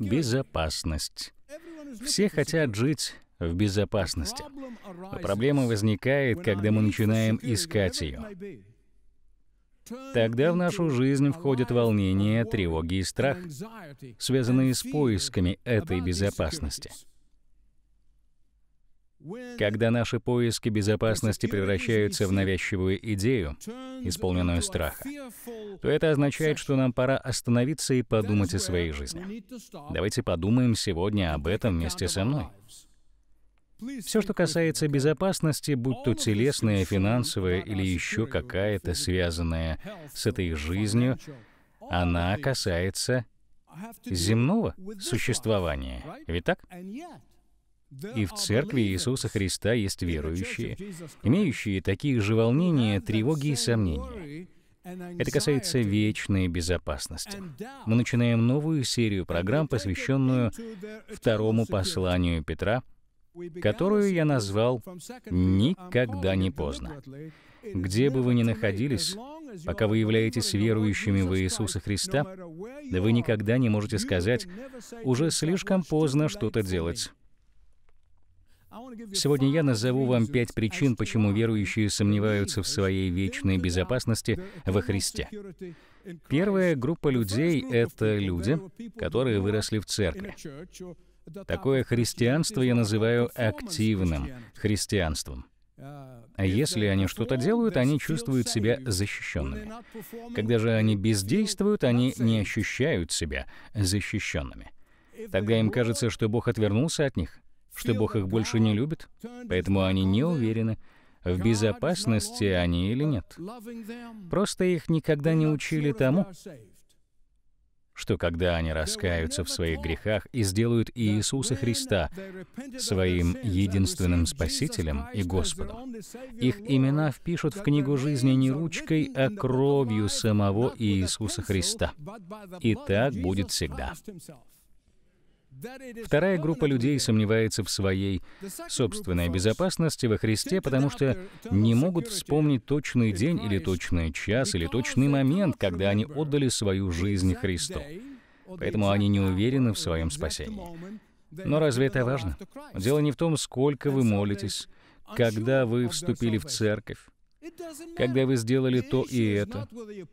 Безопасность. Все хотят жить в безопасности. Но проблема возникает, когда мы начинаем искать ее. Тогда в нашу жизнь входят волнения, тревоги и страх, связанные с поисками этой безопасности. Когда наши поиски безопасности превращаются в навязчивую идею, исполненную страха, то это означает, что нам пора остановиться и подумать о своей жизни. Давайте подумаем сегодня об этом вместе со мной. Все, что касается безопасности, будь то телесная, финансовая или еще какая-то связанная с этой жизнью, она касается земного существования. Ведь так? И в церкви Иисуса Христа есть верующие, имеющие такие же волнения, тревоги и сомнения. Это касается вечной безопасности. Мы начинаем новую серию программ, посвященную второму посланию Петра — которую я назвал «Никогда не поздно». Где бы вы ни находились, пока вы являетесь верующими в Иисуса Христа, да вы никогда не можете сказать, уже слишком поздно что-то делать. Сегодня я назову вам пять причин, почему верующие сомневаются в своей вечной безопасности во Христе. Первая группа людей — это люди, которые выросли в церкви. Такое христианство я называю активным христианством. А, если они что-то делают, они чувствуют себя защищенными. Когда же они бездействуют, они не ощущают себя защищенными. Тогда им кажется, что Бог отвернулся от них, что Бог их больше не любит, поэтому они не уверены, в безопасности они или нет. Просто их никогда не учили тому, что когда они раскаются в своих грехах и сделают Иисуса Христа своим единственным Спасителем и Господом, их имена впишут в книгу жизни не ручкой, а кровью самого Иисуса Христа. И так будет всегда. Вторая группа людей сомневается в своей собственной безопасности во Христе, потому что не могут вспомнить точный день или точный час или точный момент, когда они отдали свою жизнь Христу. Поэтому они не уверены в своем спасении. Но разве это важно? Дело не в том, сколько вы молитесь, когда вы вступили в церковь, когда вы сделали то и это.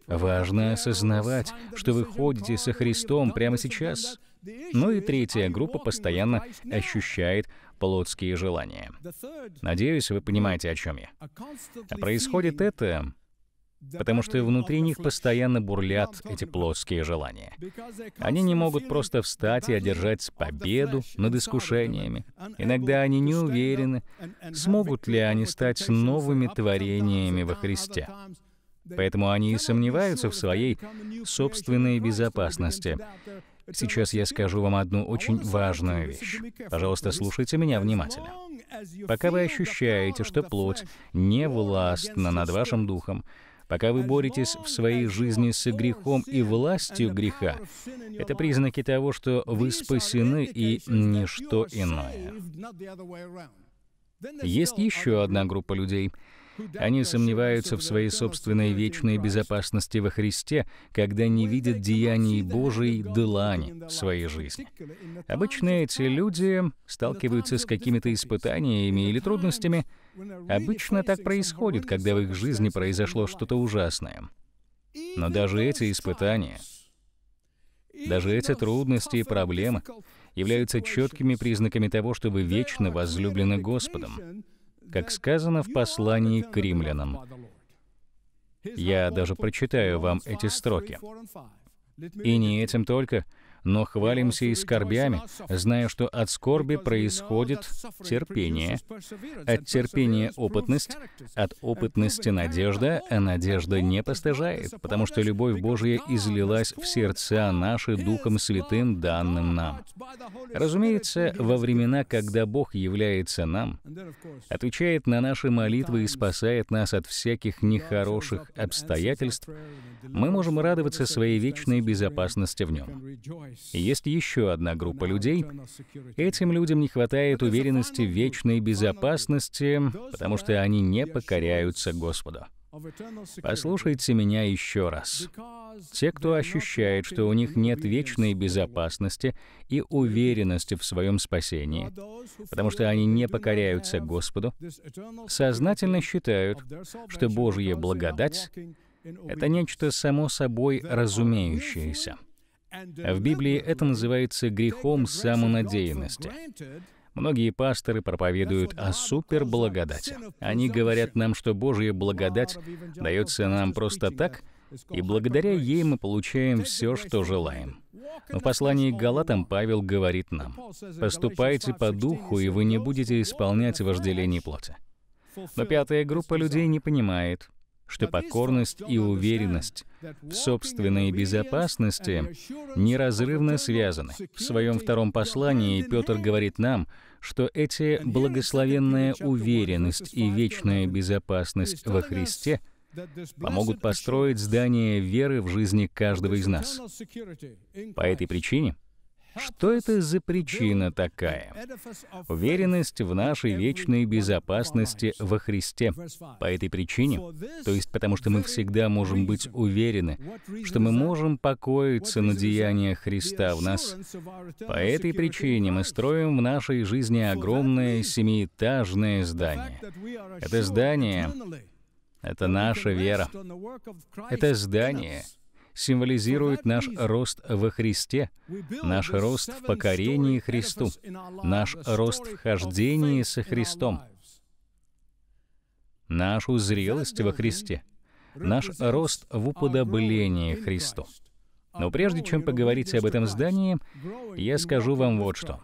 Важно осознавать, что вы ходите со Христом прямо сейчас — ну и третья группа постоянно ощущает плотские желания. Надеюсь, вы понимаете, о чем я. А происходит это, потому что внутри них постоянно бурлят эти плотские желания. Они не могут просто встать и одержать победу над искушениями. Иногда они не уверены, смогут ли они стать новыми творениями во Христе. Поэтому они и сомневаются в своей собственной безопасности Сейчас я скажу вам одну очень важную вещь. Пожалуйста, слушайте меня внимательно. Пока вы ощущаете, что плоть не властна над вашим духом, пока вы боретесь в своей жизни с грехом и властью греха, это признаки того, что вы спасены и ничто иное. Есть еще одна группа людей — они сомневаются в своей собственной вечной безопасности во Христе, когда не видят деяний Божьей длани в своей жизни. Обычно эти люди сталкиваются с какими-то испытаниями или трудностями. Обычно так происходит, когда в их жизни произошло что-то ужасное. Но даже эти испытания, даже эти трудности и проблемы являются четкими признаками того, что вы вечно возлюблены Господом как сказано в послании к римлянам. Я даже прочитаю вам эти строки. И не этим только, но хвалимся и скорбями, зная, что от скорби происходит терпение, от терпения — опытность, от опытности — надежда, а надежда не постыжает, потому что любовь Божия излилась в сердца наши Духом Святым, данным нам. Разумеется, во времена, когда Бог является нам, отвечает на наши молитвы и спасает нас от всяких нехороших обстоятельств, мы можем радоваться своей вечной безопасности в нем. Есть еще одна группа людей. Этим людям не хватает уверенности в вечной безопасности, потому что они не покоряются Господу. Послушайте меня еще раз. Те, кто ощущает, что у них нет вечной безопасности и уверенности в своем спасении, потому что они не покоряются Господу, сознательно считают, что Божья благодать — это нечто само собой разумеющееся. В Библии это называется грехом самонадеянности. Многие пасторы проповедуют о суперблагодати. Они говорят нам, что Божья благодать дается нам просто так, и благодаря ей мы получаем все, что желаем. Но в послании к Галатам Павел говорит нам, «Поступайте по духу, и вы не будете исполнять вожделение плоти». Но пятая группа людей не понимает, что покорность и уверенность в собственной безопасности неразрывно связаны. В своем втором послании Петр говорит нам, что эти благословенная уверенность и вечная безопасность во Христе помогут построить здание веры в жизни каждого из нас. По этой причине что это за причина такая? Уверенность в нашей вечной безопасности во Христе. По этой причине, то есть потому что мы всегда можем быть уверены, что мы можем покоиться на деяниях Христа в нас. По этой причине мы строим в нашей жизни огромное семиэтажное здание. Это здание — это наша вера. Это здание — символизирует наш рост во Христе, наш рост в покорении Христу, наш рост в хождении со Христом, нашу зрелость во Христе, наш рост в уподоблении Христу. Но прежде чем поговорить об этом здании, я скажу вам вот что.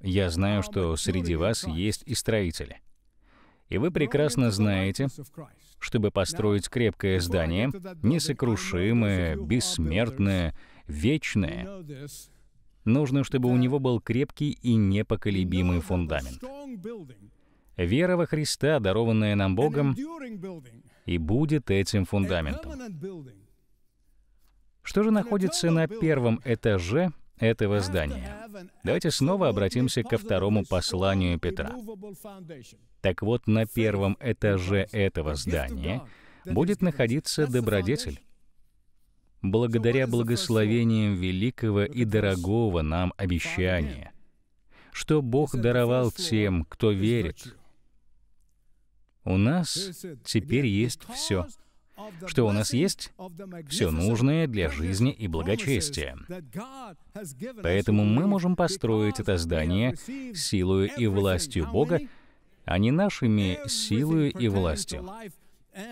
Я знаю, что среди вас есть и строители. И вы прекрасно знаете, чтобы построить крепкое здание, несокрушимое, бессмертное, вечное, нужно, чтобы у него был крепкий и непоколебимый фундамент. Вера во Христа, дарованная нам Богом, и будет этим фундаментом. Что же находится на первом этаже этого здания? Давайте снова обратимся ко второму посланию Петра. Так вот, на первом этаже этого здания будет находиться добродетель. Благодаря благословениям великого и дорогого нам обещания, что Бог даровал тем, кто верит, у нас теперь есть все. Что у нас есть? Все нужное для жизни и благочестия. Поэтому мы можем построить это здание силою и властью Бога, а не нашими силой и властью.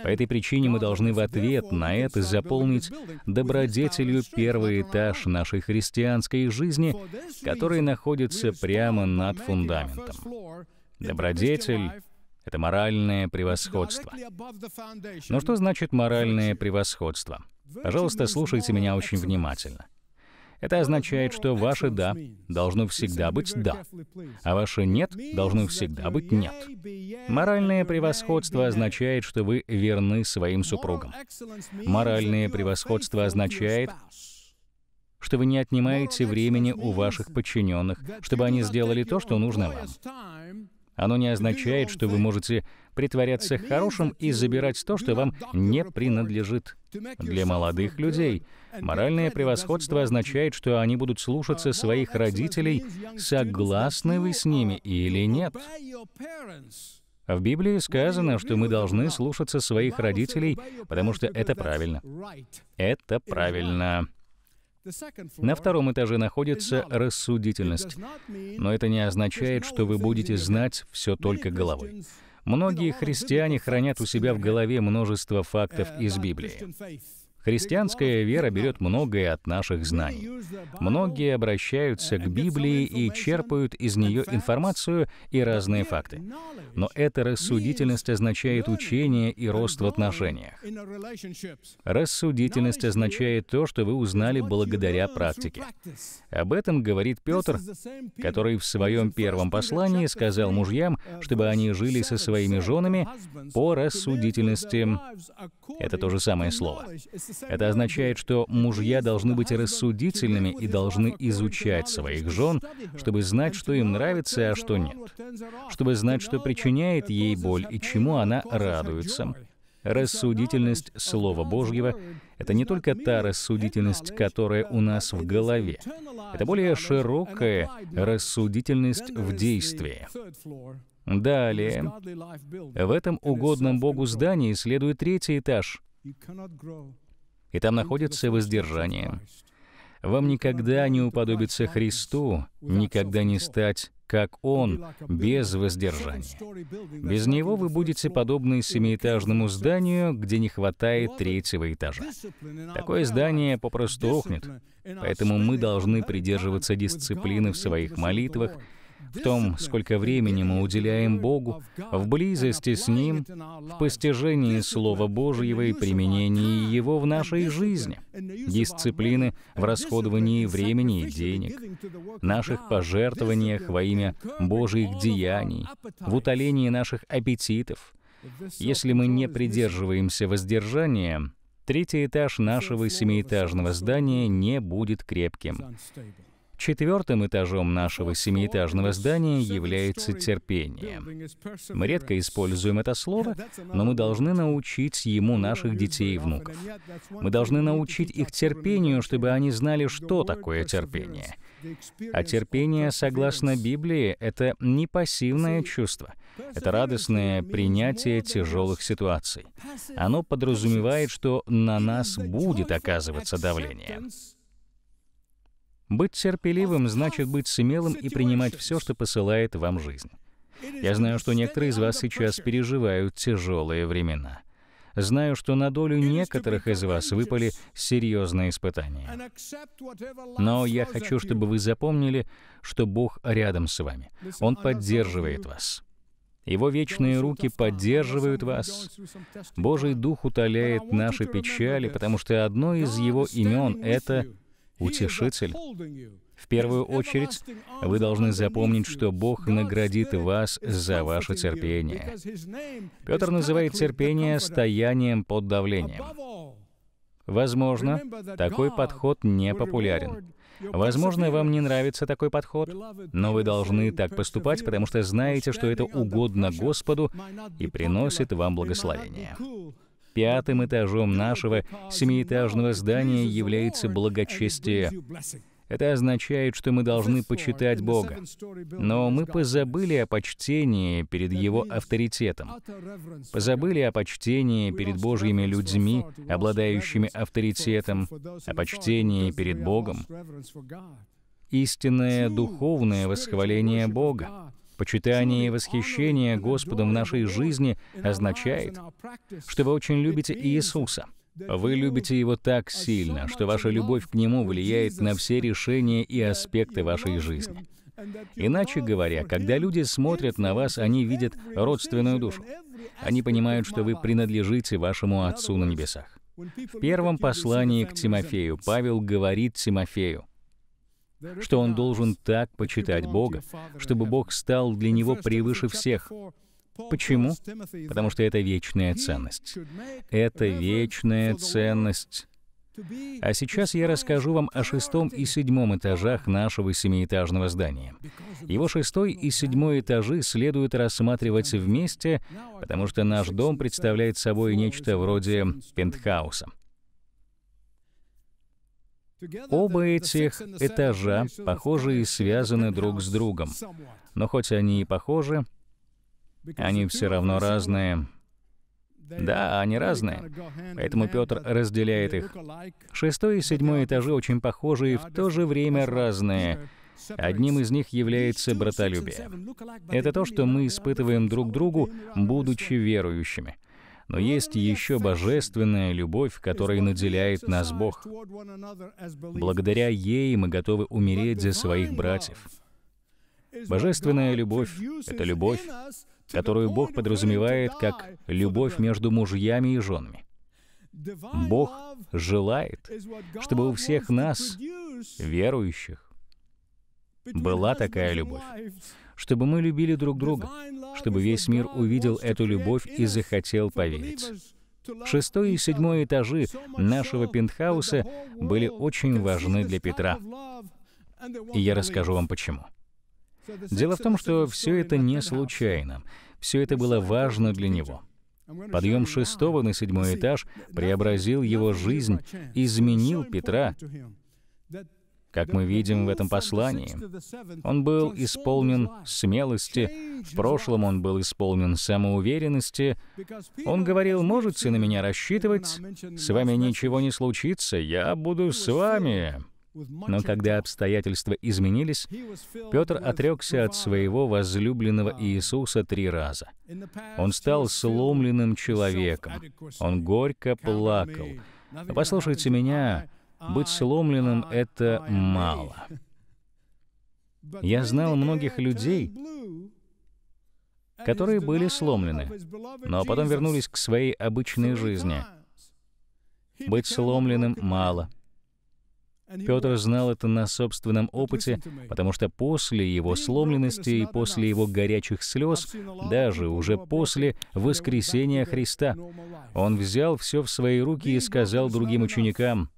По этой причине мы должны в ответ на это заполнить добродетелью первый этаж нашей христианской жизни, который находится прямо над фундаментом. Добродетель — это моральное превосходство. Но что значит моральное превосходство? Пожалуйста, слушайте меня очень внимательно. Это означает, что ваше «да» должно всегда быть «да», а ваше «нет» должно всегда быть «нет». Моральное превосходство означает, что вы верны своим супругам. Моральное превосходство означает, что вы не отнимаете времени у ваших подчиненных, чтобы они сделали то, что нужно вам. Оно не означает, что вы можете притворяться хорошим и забирать то, что вам не принадлежит. Для молодых людей моральное превосходство означает, что они будут слушаться своих родителей, согласны вы с ними или нет. В Библии сказано, что мы должны слушаться своих родителей, потому что это правильно. Это правильно. На втором этаже находится рассудительность. Но это не означает, что вы будете знать все только головой. Многие христиане хранят у себя в голове множество фактов uh, из Библии. Христианская вера берет многое от наших знаний. Многие обращаются к Библии и черпают из нее информацию и разные факты. Но эта рассудительность означает учение и рост в отношениях. Рассудительность означает то, что вы узнали благодаря практике. Об этом говорит Петр, который в своем первом послании сказал мужьям, чтобы они жили со своими женами по рассудительности. Это то же самое слово. Это означает, что мужья должны быть рассудительными и должны изучать своих жен, чтобы знать, что им нравится, а что нет. Чтобы знать, что причиняет ей боль и чему она радуется. Рассудительность Слова Божьего — это не только та рассудительность, которая у нас в голове. Это более широкая рассудительность в действии. Далее. В этом угодном Богу здании следует третий этаж и там находится воздержание. Вам никогда не уподобиться Христу, никогда не стать как Он, без воздержания. Без Него вы будете подобны семиэтажному зданию, где не хватает третьего этажа. Такое здание попросту рухнет, поэтому мы должны придерживаться дисциплины в своих молитвах, в том, сколько времени мы уделяем Богу, в близости с Ним, в постижении Слова Божьего и применении Его в нашей жизни, дисциплины в расходовании времени и денег, наших пожертвованиях во имя Божьих деяний, в утолении наших аппетитов. Если мы не придерживаемся воздержания, третий этаж нашего семиэтажного здания не будет крепким. Четвертым этажом нашего семиэтажного здания является терпение. Мы редко используем это слово, но мы должны научить ему наших детей и внуков. Мы должны научить их терпению, чтобы они знали, что такое терпение. А терпение, согласно Библии, это не пассивное чувство. Это радостное принятие тяжелых ситуаций. Оно подразумевает, что на нас будет оказываться давление. Быть терпеливым значит быть смелым и принимать все, что посылает вам жизнь. Я знаю, что некоторые из вас сейчас переживают тяжелые времена. Знаю, что на долю некоторых из вас выпали серьезные испытания. Но я хочу, чтобы вы запомнили, что Бог рядом с вами. Он поддерживает вас. Его вечные руки поддерживают вас. Божий Дух утоляет наши печали, потому что одно из Его имен — это утешитель. В первую очередь, вы должны запомнить, что Бог наградит вас за ваше терпение. Петр называет терпение стоянием под давлением. Возможно, такой подход не популярен. Возможно, вам не нравится такой подход, но вы должны так поступать, потому что знаете, что это угодно Господу и приносит вам благословение. Пятым этажом нашего семиэтажного здания является благочестие. Это означает, что мы должны почитать Бога. Но мы позабыли о почтении перед Его авторитетом. Позабыли о почтении перед Божьими людьми, обладающими авторитетом, о почтении перед Богом. Истинное духовное восхваление Бога Почитание и восхищение Господом в нашей жизни означает, что вы очень любите Иисуса. Вы любите Его так сильно, что ваша любовь к Нему влияет на все решения и аспекты вашей жизни. Иначе говоря, когда люди смотрят на вас, они видят родственную душу. Они понимают, что вы принадлежите вашему Отцу на небесах. В первом послании к Тимофею Павел говорит Тимофею, что он должен так почитать Бога, чтобы Бог стал для него превыше всех. Почему? Потому что это вечная ценность. Это вечная ценность. А сейчас я расскажу вам о шестом и седьмом этажах нашего семиэтажного здания. Его шестой и седьмой этажи следует рассматривать вместе, потому что наш дом представляет собой нечто вроде пентхауса — Оба этих этажа, похожи и связаны друг с другом. Но хоть они и похожи, они все равно разные. Да, они разные. Поэтому Петр разделяет их. Шестой и седьмой этажи очень похожи и в то же время разные. Одним из них является братолюбие. Это то, что мы испытываем друг другу, будучи верующими. Но есть еще божественная любовь, которой наделяет нас Бог. Благодаря ей мы готовы умереть за своих братьев. Божественная любовь — это любовь, которую Бог подразумевает как любовь между мужьями и женами. Бог желает, чтобы у всех нас, верующих, была такая любовь чтобы мы любили друг друга, чтобы весь мир увидел эту любовь и захотел поверить. Шестой и седьмой этажи нашего пентхауса были очень важны для Петра. И я расскажу вам почему. Дело в том, что все это не случайно. Все это было важно для него. Подъем шестого на седьмой этаж преобразил его жизнь, изменил Петра, как мы видим в этом послании, он был исполнен смелости, в прошлом он был исполнен самоуверенности. Он говорил, можете на меня рассчитывать, с вами ничего не случится, я буду с вами. Но когда обстоятельства изменились, Петр отрекся от своего возлюбленного Иисуса три раза. Он стал сломленным человеком. Он горько плакал. «Послушайте меня, быть сломленным — это мало. Я знал многих людей, которые были сломлены, но потом вернулись к своей обычной жизни. Быть сломленным мало. Петр знал это на собственном опыте, потому что после его сломленности и после его горячих слез, даже уже после воскресения Христа, он взял все в свои руки и сказал другим ученикам,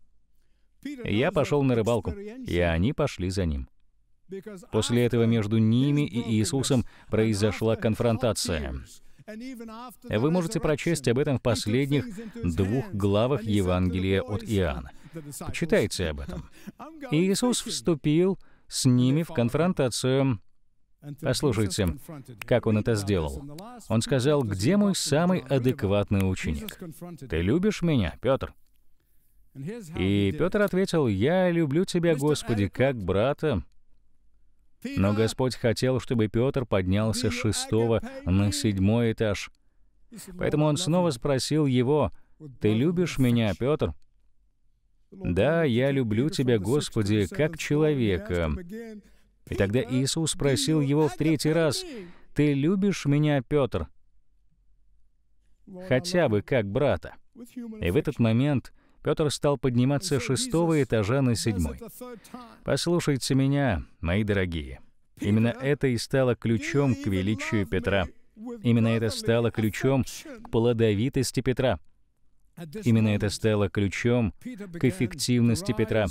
я пошел на рыбалку, и они пошли за ним. После этого между ними и Иисусом произошла конфронтация. Вы можете прочесть об этом в последних двух главах Евангелия от Иоанна. Почитайте об этом. Иисус вступил с ними в конфронтацию. Послушайте, как он это сделал. Он сказал, «Где мой самый адекватный ученик?» «Ты любишь меня, Петр?» И Петр ответил, «Я люблю тебя, Господи, как брата». Но Господь хотел, чтобы Петр поднялся с шестого на седьмой этаж. Поэтому он снова спросил его, «Ты любишь меня, Петр?» «Да, я люблю тебя, Господи, как человека». И тогда Иисус спросил его в третий раз, «Ты любишь меня, Петр?» Хотя бы как брата. И в этот момент – Петр стал подниматься с шестого этажа на седьмой. «Послушайте меня, мои дорогие. Именно это и стало ключом к величию Петра. Именно это стало ключом к плодовитости Петра. Именно это стало ключом к эффективности Петра.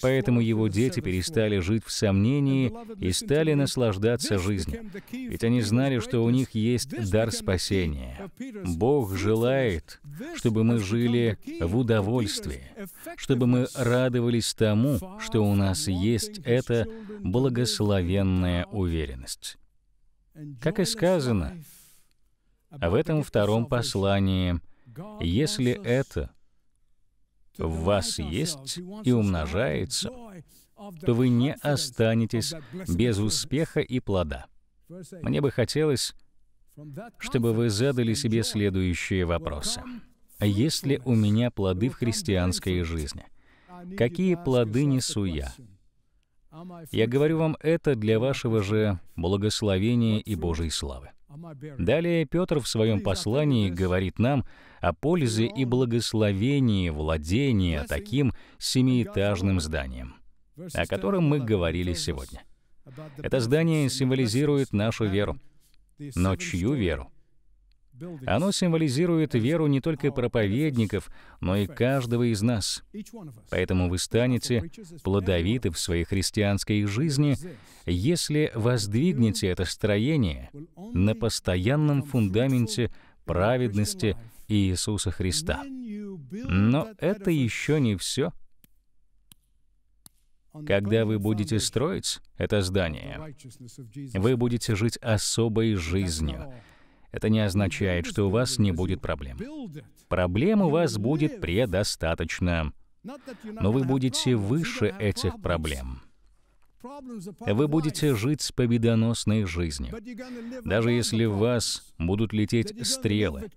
Поэтому его дети перестали жить в сомнении и стали наслаждаться жизнью. Ведь они знали, что у них есть дар спасения. Бог желает, чтобы мы жили в удовольствии, чтобы мы радовались тому, что у нас есть эта благословенная уверенность. Как и сказано в этом втором послании, если это в вас есть и умножается, то вы не останетесь без успеха и плода. Мне бы хотелось, чтобы вы задали себе следующие вопросы. А есть ли у меня плоды в христианской жизни? Какие плоды несу я? Я говорю вам это для вашего же благословения и Божьей славы. Далее Петр в своем послании говорит нам о пользе и благословении владения таким семиэтажным зданием, о котором мы говорили сегодня. Это здание символизирует нашу веру. Но чью веру? Оно символизирует веру не только проповедников, но и каждого из нас. Поэтому вы станете плодовиты в своей христианской жизни, если воздвигнете это строение на постоянном фундаменте праведности Иисуса Христа. Но это еще не все. Когда вы будете строить это здание, вы будете жить особой жизнью — это не означает, что у вас не будет проблем. Проблем у вас будет предостаточно. Но вы будете выше этих проблем. Вы будете жить с победоносной жизнью. Даже если в вас будут лететь стрелы,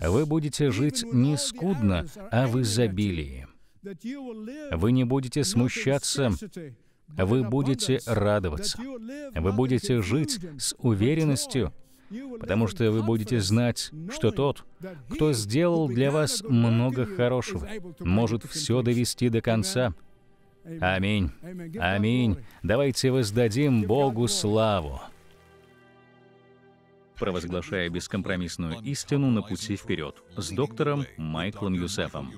вы будете жить не скудно, а в изобилии. Вы не будете смущаться, вы будете радоваться. Вы будете жить с уверенностью, потому что вы будете знать, что тот, кто сделал для вас много хорошего, может все довести до конца. Аминь. Аминь. Давайте воздадим Богу славу. Провозглашая бескомпромиссную истину на пути вперед с доктором Майклом Юсефом.